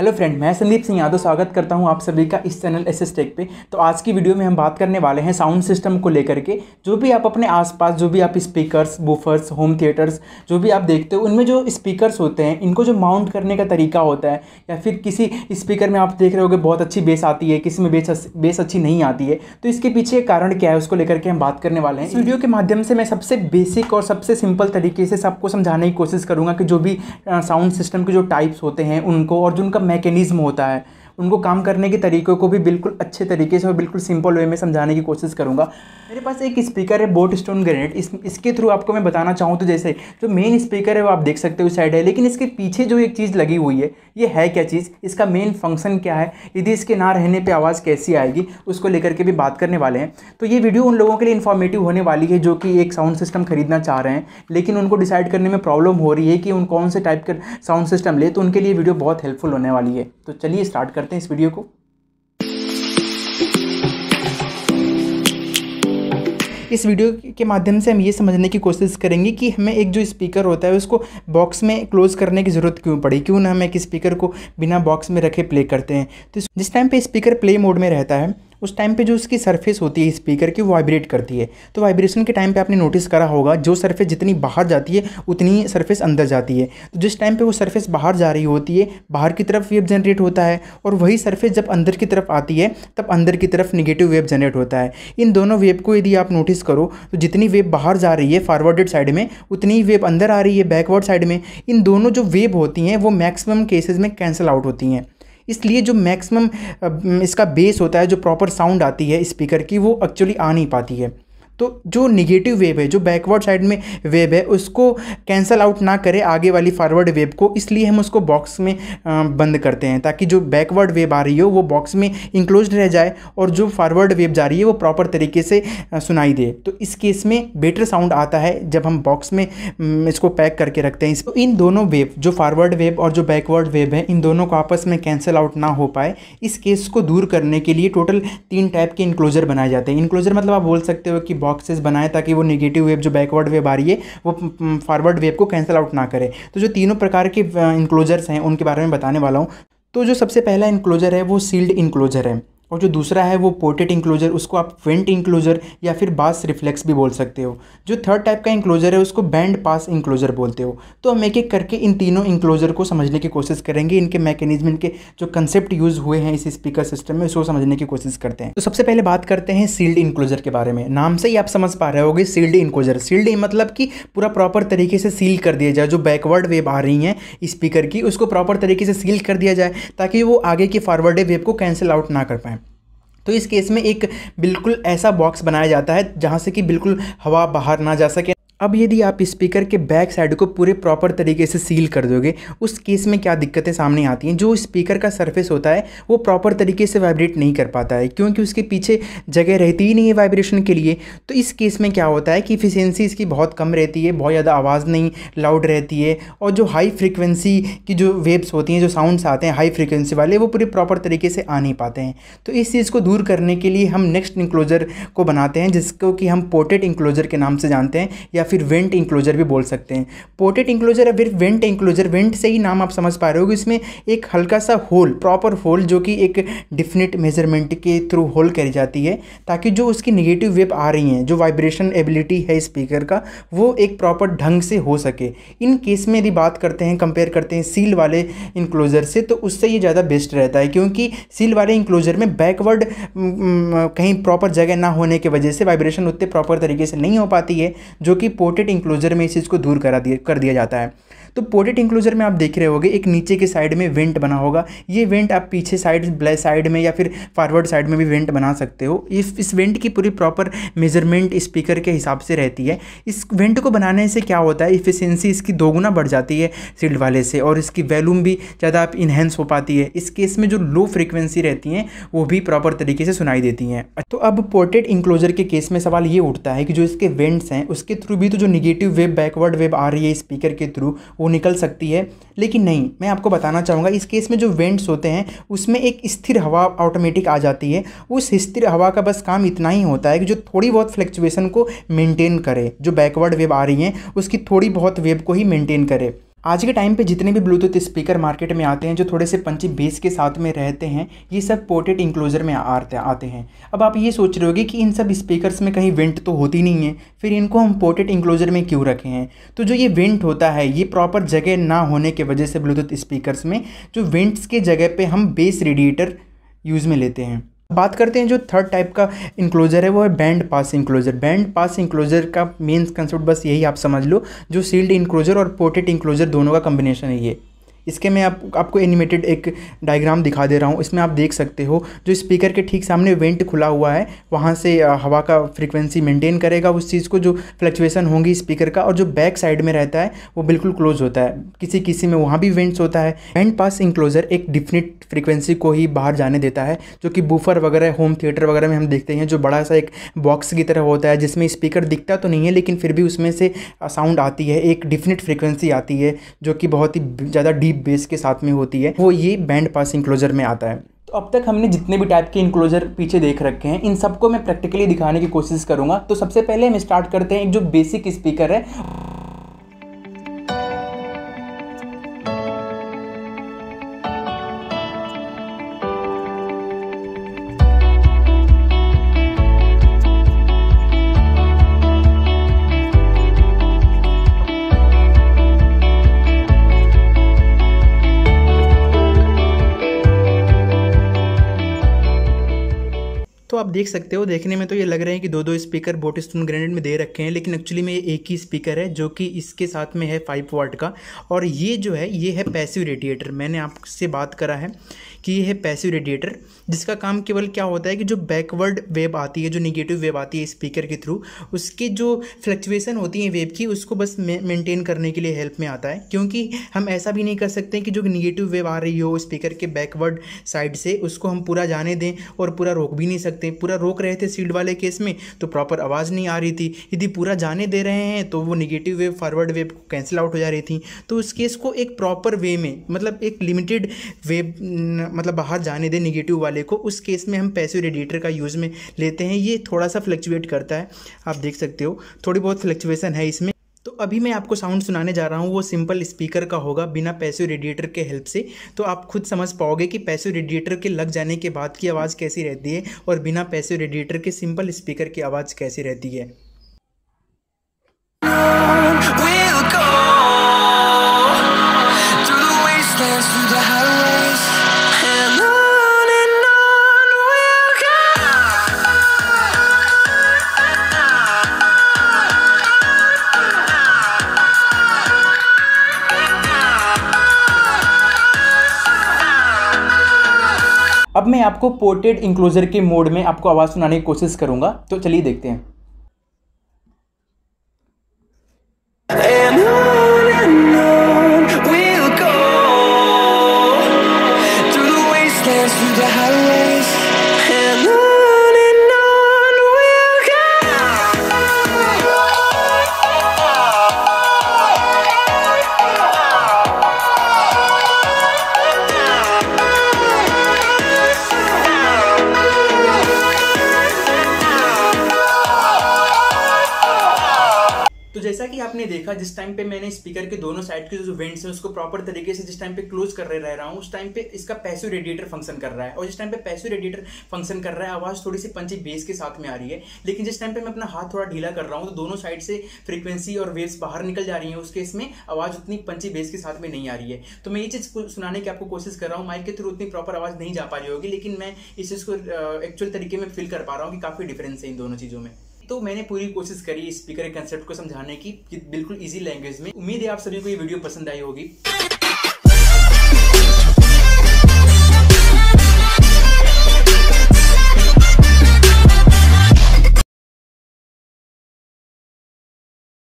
hello friend मैं संदीप सिंह यादव स्वागत करता हूं आप सभी का इस चैनल एस एस टेक पर तो आज की वीडियो में हम बात करने वाले हैं साउंड सिस्टम को लेकर के जो भी आप अपने आसपास जो भी आप स्पीकर्स बूफर्स होम थिएटर्स जो भी आप देखते हो उनमें जो स्पीकर्स होते हैं इनको जो माउंट करने का तरीका होता है या फिर किसी स्पीकर में आप देख रहे हो बहुत अच्छी बेस आती है किसी में बेस बेस अच्छी नहीं आती है तो इसके पीछे कारण क्या है उसको लेकर के हम बात करने वाले हैं इस वीडियो के माध्यम से मैं सबसे बेसिक और सबसे सिंपल तरीके से सबको समझाने की कोशिश करूँगा कि जो भी साउंड सिस्टम के जो टाइप्स होते हैं उनको और जिनका मैकेनिज़्म होता है उनको काम करने के तरीक़ों को भी बिल्कुल अच्छे तरीके से और बिल्कुल सिंपल वे में समझाने की कोशिश करूँगा मेरे पास एक स्पीकर है बोट स्टोन ग्रेनेट इस इसके थ्रू आपको मैं बताना चाहूँ तो जैसे जो मेन स्पीकर है वो आप देख सकते हो साइड है लेकिन इसके पीछे जो एक चीज़ लगी हुई है ये है क्या चीज़ इसका मेन फंक्शन क्या है यदि इसके ना रहने पर आवाज़ कैसी आएगी उसको लेकर के भी बात करने वाले हैं तो ये वीडियो उन लोगों के लिए इन्फॉर्मेटिव होने वाली है जो कि एक साउंड सिस्टम खरीदना चाह रहे हैं लेकिन उनको डिसाइड करने में प्रॉब्लम हो रही है कि उन कौन से टाइप का साउंड सिस्टम ले तो उनके लिए वीडियो बहुत हेल्पफुल होने वाली है तो चलिए स्टार्ट करते करते हैं इस वीडियो को इस वीडियो के माध्यम से हम ये समझने की कोशिश करेंगे कि हमें एक जो स्पीकर होता है उसको बॉक्स में क्लोज करने की ज़रूरत क्यों पड़ी क्यों ना हम एक स्पीकर को बिना बॉक्स में रखे प्ले करते हैं तो जिस टाइम पे स्पीकर प्ले मोड में रहता है उस टाइम पे जो उसकी सरफेस होती है स्पीकर की वाइब्रेट करती है तो वाइब्रेशन के टाइम पे आपने नोटिस करा होगा जो सरफेस जितनी बाहर जाती है उतनी सरफेस अंदर जाती है तो जिस टाइम पे वो सरफेस बाहर जा रही होती है बाहर की तरफ वेब जनरेट होता है और वही सरफेस जब अंदर की तरफ आती है तब अंदर की तरफ निगेटिव वेब जनरेट होता है इन दोनों वेब को यदि आप नोटिस करो तो जितनी वेब बाहर जा रही है फॉरवर्डेड साइड में उतनी वेब अंदर आ रही है बैकवर्ड साइड में इन दोनों जो वेब होती हैं वो मैक्सिमम केसेज में कैंसिल आउट होती हैं इसलिए जो मैक्सिमम इसका बेस होता है जो प्रॉपर साउंड आती है स्पीकर की वो एक्चुअली आ नहीं पाती है तो जो निगेटिव वेब है जो बैकवर्ड साइड में वेब है उसको कैंसल आउट ना करे आगे वाली फॉरवर्ड वेब को इसलिए हम उसको बॉक्स में बंद करते हैं ताकि जो बैकवर्ड वेब आ रही हो वो बॉक्स में इंक्लोज रह जाए और जो फॉरवर्ड वेब जा रही है वो प्रॉपर तरीके से सुनाई दे तो इस केस में बेटर साउंड आता है जब हम बॉक्स में इसको पैक करके रखते हैं इसको तो इन दोनों वेब जो फॉरवर्ड वेब और जो बैकवर्ड वेब है इन दोनों को आपस में कैंसिल आउट ना हो पाए इस केस को दूर करने के लिए टोटल तीन टाइप के इंक्लोजर बनाए जाते हैं इंक्लोजर मतलब आप बोल सकते हो कि बॉक्सेस बनाए ताकि वो निगेटिव वेव जो बैकवर्ड वेव आ रही है वो फॉरवर्ड वेव को कैंसिल आउट ना करे तो जो तीनों प्रकार के इंक्लोजर्स हैं उनके बारे में बताने वाला हूँ तो जो सबसे पहला इंक्लोजर है वो सील्ड इंक्लोजर है और जो दूसरा है वो पोर्टेड इंक्लोजर उसको आप वेंट इंक्लोजर या फिर बास रिफ्लेक्स भी बोल सकते हो जो थर्ड टाइप का इंक्लोजर है उसको बैंड पास इंक्लोजर बोलते हो तो हम एक एक करके इन तीनों इंक्लोजर को समझने की कोशिश करेंगे इनके मैकेनिज्म के जो कंसेप्ट यूज़ हुए हैं इस स्पीकर सिस्टम में उसको समझने की कोशिश करते हैं तो सबसे पहले बात करते हैं सील्ड इंक्लोजर के बारे में नाम से ही आप समझ पा रहे होगे सील्ड इंक्लोजर सील्ड मतलब कि पूरा प्रॉपर तरीके से सील कर दिया जाए जो बैकवर्ड वेब आ रही हैं स्पीकर की उसको प्रॉपर तरीके से सील कर दिया जाए ताकि वो आगे की फॉरवर्ड वेब को कैंसिल आउट ना कर पाएँ तो इस केस में एक बिल्कुल ऐसा बॉक्स बनाया जाता है जहाँ से कि बिल्कुल हवा बाहर ना जा सके अब यदि आप स्पीकर के बैक साइड को पूरे प्रॉपर तरीके से सील कर दोगे उस केस में क्या दिक्कतें सामने आती हैं जो स्पीकर का सरफेस होता है वो प्रॉपर तरीके से वाइब्रेट नहीं कर पाता है क्योंकि उसके पीछे जगह रहती ही नहीं है वाइब्रेशन के लिए तो इस केस में क्या होता है कि इफिशेंसी इसकी बहुत कम रहती है बहुत ज़्यादा आवाज़ नहीं लाउड रहती है और जो हाई फ्रिक्वेंसी की जो वेब्स होती हैं जो साउंडस आते हैं हाई फ्रिक्वेंसी वाले वो पूरे प्रॉपर तरीके से आ नहीं पाते हैं तो इस चीज़ को दूर करने के लिए हम नेक्स्ट इंक्लोजर को बनाते हैं जिसको कि हम पोर्टेड इंक्लोजर के नाम से जानते हैं या फिर वेंट इंक्लोजर भी बोल सकते हैं पोर्टेट इंक्लोजर या फिर वेंट इंक्लोजर वेंट से ही नाम आप समझ पा रहे हो इसमें एक हल्का सा होल प्रॉपर होल जो कि एक डिफिनिट मेजरमेंट के थ्रू होल करी जाती है ताकि जो उसकी निगेटिव वेब आ रही हैं जो वाइब्रेशन एबिलिटी है स्पीकर का वो एक प्रॉपर ढंग से हो सके इन केस में यदि बात करते हैं कंपेयर करते हैं सील वाले इंक्लोजर से तो उससे ये ज़्यादा बेस्ट रहता है क्योंकि सील वाले इंक्लोजर में बैकवर्ड कहीं प्रॉपर जगह ना होने की वजह से वाइब्रेशन उतने प्रॉपर तरीके से नहीं हो पाती है जो कि पोर्टेड इंक्लोजर में इस चीज़ को दूर करा दिया कर दिया जाता है तो पोर्टेट इंक्लोजर में आप देख रहे होगे एक नीचे के साइड में वेंट बना होगा ये वेंट आप पीछे साइड ब्लैक साइड में या फिर फॉरवर्ड साइड में भी वेंट बना सकते हो इस इस वेंट की पूरी प्रॉपर मेजरमेंट स्पीकर के हिसाब से रहती है इस वेंट को बनाने से क्या होता है इफिशेंसी इसकी दोगुना बढ़ जाती है सील्ड वाले से और इसकी वैल्यूम भी ज़्यादा आप इन्हेंस हो पाती है इस केस में जो लो फ्रिक्वेंसी रहती हैं वो भी प्रॉपर तरीके से सुनाई देती हैं तो अब पोर्टेट इंक्लोजर के केस में सवाल ये उठता है कि जो इसके वेंट्स हैं उसके थ्रू भी तो जो निगेटिव वेब बैकवर्ड वेब आ रही है स्पीकर के थ्रू वो निकल सकती है लेकिन नहीं मैं आपको बताना चाहूँगा इस केस में जो वेंट्स होते हैं उसमें एक स्थिर हवा ऑटोमेटिक आ जाती है उस स्थिर हवा का बस काम इतना ही होता है कि जो थोड़ी बहुत फ्लक्चुएसन को मेनटेन करे जो बैकवर्ड वेव आ रही हैं उसकी थोड़ी बहुत वेव को ही मेनटेन करे आज के टाइम पे जितने भी ब्लूटूथ स्पीकर मार्केट में आते हैं जो थोड़े से पंची बेस के साथ में रहते हैं ये सब पोर्टेड इंक्लोजर में आते आते हैं अब आप ये सोच रहे होगे कि इन सब स्पीकर्स में कहीं वेंट तो होती नहीं है फिर इनको हम पोर्टेड इंक्लोजर में क्यों रखे हैं तो जो ये वेंट होता है ये प्रॉपर जगह ना होने की वजह से ब्लूटूथ स्पीकर्स में जो वेंट्स के जगह पर हम बेस रेडिएटर यूज़ में लेते हैं बात करते हैं जो थर्ड टाइप का इंक्लोजर है वो है band pass enclosure band pass enclosure का मेन कंसेप्ट बस यही आप समझ लो जो सील्ड इंक्लोजर और पोर्टेड इंक्लोजर दोनों का कॉम्बिनेशन है ये इसके मैं आप आपको एनिमेटेड एक डायग्राम दिखा दे रहा हूँ इसमें आप देख सकते हो जो स्पीकर के ठीक सामने वेंट खुला हुआ है वहाँ से हवा का फ्रिक्वेंसी मेंटेन करेगा उस चीज़ को जो फ्लक्चुएसन होंगी स्पीकर का और जो बैक साइड में रहता है वो बिल्कुल क्लोज होता है किसी किसी में वहाँ भी वेंट्स होता है वेंट पास इंक्लोजर एक डिफिनिट फ्रिक्वेंसी को ही बाहर जाने देता है जो कि बूफर वगैरह होम थिएटर वगैरह में हम देखते हैं जो बड़ा सा एक बॉक्स की तरह होता है जिसमें स्पीकर दिखता तो नहीं है लेकिन फिर भी उसमें से साउंड आती है एक डिफिनिट फ्रिक्वेंसी आती है जो कि बहुत ही ज़्यादा डीप बेस के साथ में होती है वो ये बैंड पास इंक्लोजर में आता है तो अब तक हमने जितने भी टाइप के इंक्लोजर पीछे देख रखे हैं इन सबको मैं प्रैक्टिकली दिखाने की कोशिश करूंगा तो सबसे पहले हम स्टार्ट करते हैं एक जो बेसिक स्पीकर है आप देख सकते हो देखने में तो ये लग रहे हैं कि दो दो स्पीकर बोट स्टोन ग्रेनेड में दे रखे हैं लेकिन एक्चुअली में ये एक ही स्पीकर है जो कि इसके साथ में है फाइव वाट का और ये जो है ये है पैसिव रेडिएटर मैंने आपसे बात करा है कि ये है पैसिव रेडिएटर जिसका काम केवल क्या होता है कि जो बैकवर्ड वेब आती है जो निगेटिव वेब आती है स्पीकर के थ्रू उसके जो फ्लक्चुएसन होती है वेब की उसको बस मेनटेन करने के लिए हेल्प में आता है क्योंकि हम ऐसा भी नहीं कर सकते कि जो निगेटिव वेब आ रही हो स्पीकर के बैकवर्ड साइड से उसको हम पूरा जाने दें और पूरा रोक भी नहीं सकते पूरा रोक रहे थे सीड वाले केस में तो प्रॉपर आवाज़ नहीं आ रही थी यदि पूरा जाने दे रहे हैं तो वो निगेटिव वेब फॉरवर्ड वेब को कैंसिल आउट हो जा रही थी तो उस केस को एक प्रॉपर वे में मतलब एक लिमिटेड वेब मतलब बाहर जाने दें निगेटिव वाले को उस केस में हम पैसे रेडिएटर का यूज़ में लेते हैं ये थोड़ा सा फ्लक्चुएट करता है आप देख सकते हो थोड़ी बहुत फ्लक्चुएसन है इसमें तो अभी मैं आपको साउंड सुनाने जा रहा हूँ वो सिंपल स्पीकर का होगा बिना पैसे रेडिएटर के हेल्प से तो आप खुद समझ पाओगे कि पैसे रेडिएटर के लग जाने के बाद की आवाज़ कैसी रहती है और बिना पैसे रेडिएटर के सिंपल स्पीकर की आवाज़ कैसी रहती है मैं आपको पोर्टेड इंक्लोजर के मोड में आपको आवाज़ सुनाने की कोशिश करूँगा तो चलिए देखते हैं आपने देखा जिस टाइम पे मैंने स्पीकर के दोनों साइड के जो वेंट्स हैं उसको प्रॉपर तरीके से जिस टाइम पे क्लोज कर रह रहा हूँ उस टाइम पे इसका पैसो रेडिएटर फंक्शन कर रहा है और जिस टाइम पे पैसो रेडिएटर फंक्शन कर रहा है आवाज़ थोड़ी सी पंची बेस के साथ में आ रही है लेकिन जिस टाइम पे मैं अपना हाथ थोड़ा ढीला कर रहा हूँ तो दोनों साइड से फ्रीक्वेंसी और वेव्स बाहर निकल जा रही है उस केस में आवाज़ उतनी पंची बेस के साथ में नहीं आ रही है तो मैं ये चीज़ सुनाने की आपको कोशिश कर रहा हूँ माइक के थ्रू उतनी प्रॉपर आवाज़ नहीं जा पा रही होगी लेकिन मैं इस चीज़ को एक्चुअल तरीके में फील कर पा रहा हूँ कि काफ़ी डिफरेंस है इन दोनों चीज़ों में तो मैंने पूरी कोशिश करी स्पीकर के कंसेप्ट को समझाने की बिल्कुल ईजी लैंग्वेज में उम्मीद है आप सभी को ये वीडियो पसंद आई होगी